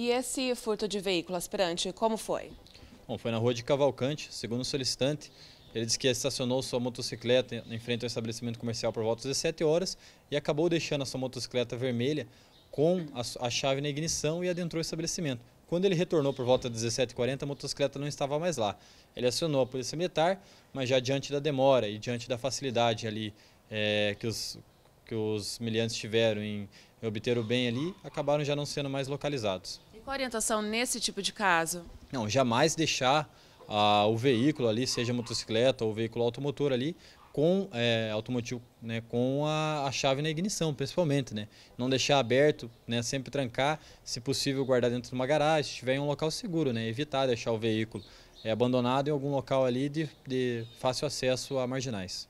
E esse furto de veículo aspirante, como foi? Bom, foi na rua de Cavalcante, segundo o solicitante. Ele disse que estacionou sua motocicleta em frente ao estabelecimento comercial por volta das 17 horas e acabou deixando a sua motocicleta vermelha com a, a chave na ignição e adentrou o estabelecimento. Quando ele retornou por volta das 17h40, a motocicleta não estava mais lá. Ele acionou a polícia militar, mas já diante da demora e diante da facilidade ali é, que os que os miliantes tiveram em, em obter o bem ali acabaram já não sendo mais localizados orientação nesse tipo de caso? Não, jamais deixar ah, o veículo ali, seja motocicleta ou veículo automotor ali, com é, automotivo, né, com a, a, chave na ignição, principalmente, né? Não deixar aberto, né? Sempre trancar, se possível guardar dentro de uma garagem, se estiver em um local seguro, né? Evitar deixar o veículo é, abandonado em algum local ali de, de fácil acesso a marginais.